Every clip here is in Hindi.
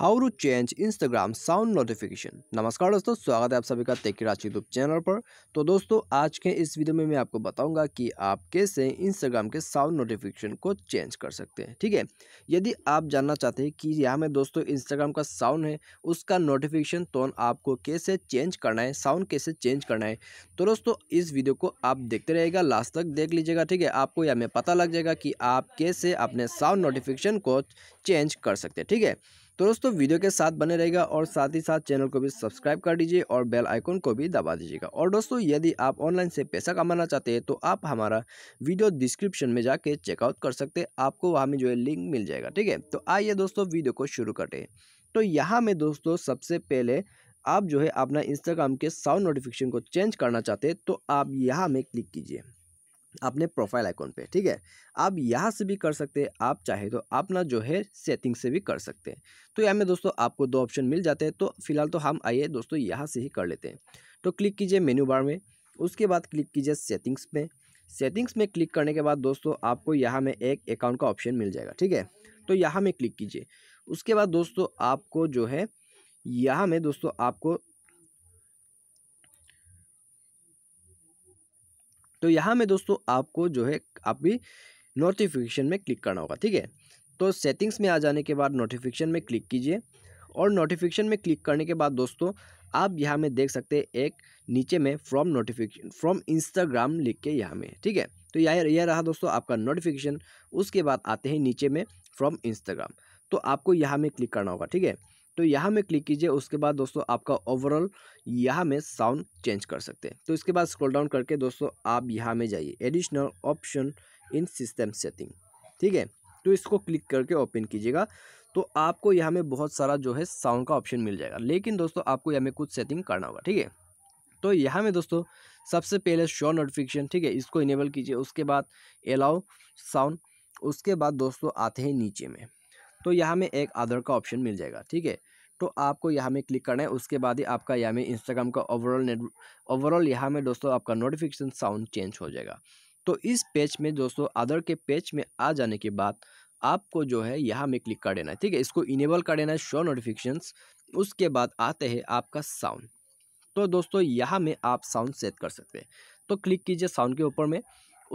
how to change Instagram sound notification नमस्कार दोस्तों स्वागत है आप सभी का तेकी यूट्यूब चैनल पर तो दोस्तों आज के इस वीडियो में मैं आपको बताऊंगा कि आप कैसे इंस्टाग्राम के साउंड नोटिफिकेशन को चेंज कर सकते हैं ठीक है यदि आप जानना चाहते हैं कि यहाँ में दोस्तों इंस्टाग्राम का साउंड है उसका नोटिफिकेशन टोन आपको कैसे चेंज करना है साउंड कैसे चेंज करना है तो दोस्तों इस वीडियो को आप देखते रहेगा लास्ट तक देख लीजिएगा ठीक है आपको यहाँ में पता लग जाएगा कि आप कैसे अपने साउंड नोटिफिकेशन को चेंज कर सकते हैं ठीक है तो दोस्तों वीडियो के साथ बने रहेगा और साथ ही साथ चैनल को भी सब्सक्राइब कर दीजिए और बेल आइकन को भी दबा दीजिएगा और दोस्तों यदि आप ऑनलाइन से पैसा कमाना चाहते हैं तो आप हमारा वीडियो डिस्क्रिप्शन में जाके चेकआउट कर सकते हैं आपको वहाँ में जो है लिंक मिल जाएगा ठीक है तो आइए दोस्तों वीडियो को शुरू करते तो यहाँ में दोस्तों सबसे पहले आप जो है अपना इंस्टाग्राम के साउंड नोटिफिकेशन को चेंज करना चाहते हैं तो आप यहाँ में क्लिक कीजिए अपने प्रोफाइल आइकॉन पे ठीक है आप यहाँ से भी कर सकते हैं आप चाहे तो अपना जो है सेटिंग से भी कर सकते हैं तो यहाँ में दोस्तों आपको दो ऑप्शन मिल जाते हैं तो फिलहाल तो हम आइए दोस्तों यहाँ से ही कर लेते हैं तो क्लिक कीजिए मेन्यू बार में उसके बाद क्लिक कीजिए सेटिंग्स में सेटिंग्स में क्लिक करने के बाद दोस्तों आपको यहाँ में एक अकाउंट का ऑप्शन मिल जाएगा ठीक है तो यहाँ में क्लिक कीजिए उसके बाद दोस्तों आपको जो है यहाँ में दोस्तों आपको तो यहाँ में दोस्तों आपको जो है आप भी नोटिफिकेशन में क्लिक करना होगा ठीक है तो सेटिंग्स में आ जाने के बाद नोटिफिकेशन में क्लिक कीजिए और नोटिफिकेशन में क्लिक करने के बाद दोस्तों आप यहाँ में देख सकते हैं एक नीचे में फ्रॉम नोटिफिकेशन फ्रॉम इंस्टाग्राम लिख के यहाँ में ठीक है तो यह यह रहा दोस्तों आपका नोटिफिकेशन उसके बाद आते हैं नीचे में फ्रॉम इंस्टाग्राम तो आपको यहाँ में क्लिक करना होगा ठीक है तो यहाँ में क्लिक कीजिए उसके बाद दोस्तों आपका ओवरऑल यहाँ में साउंड चेंज कर सकते हैं तो इसके बाद स्क्रॉल डाउन करके दोस्तों आप यहाँ में जाइए additional option in system setting ठीक है तो इसको क्लिक करके ओपन कीजिएगा तो आपको यहाँ में बहुत सारा जो है साउंड का ऑप्शन मिल जाएगा लेकिन दोस्तों आपको यहाँ में कुछ सेटिंग करना होगा ठीक है तो यहाँ में दोस्तों सबसे पहले शो नोटिफिकेशन ठीक है इसको इनेबल कीजिए उसके बाद अलाउ साउंड उसके बाद दोस्तों आते हैं नीचे में तो यहाँ में एक अदर का ऑप्शन मिल जाएगा ठीक है तो आपको यहाँ में क्लिक करना है उसके बाद ही आपका यहाँ में इंस्टाग्राम का ओवरऑल नेट ओवरऑल यहाँ में दोस्तों आपका नोटिफिकेशन साउंड चेंज हो जाएगा तो इस पेज में दोस्तों अदर के पेज में आ जाने के बाद आपको जो है यहाँ में क्लिक कर देना है ठीक है इसको इनेबल कर देना है शो नोटिफिकेशन उसके बाद आते हैं आपका साउंड तो दोस्तों यहाँ में आप साउंड सेट कर सकते हैं तो क्लिक कीजिए साउंड के ऊपर में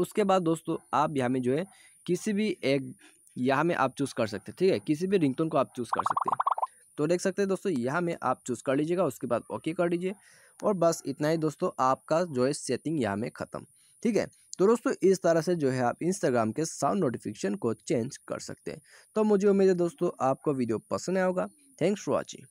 उसके बाद दोस्तों आप यहाँ में जो है किसी भी एक यहाँ में आप चूज़ कर सकते हैं ठीक है किसी भी रिंगटोन को आप चूज़ कर सकते हैं तो देख सकते हैं दोस्तों यहाँ में आप चूज़ कर लीजिएगा उसके बाद ओके कर लीजिए और बस इतना ही दोस्तों आपका जो है सेटिंग यहाँ में ख़त्म ठीक है तो दोस्तों इस तरह से जो है आप इंस्टाग्राम के साउंड नोटिफिकेशन को चेंज कर सकते हैं तो मुझे उम्मीद है दोस्तों आपको वीडियो पसंद आएगा थैंक्स फॉर वॉचिंग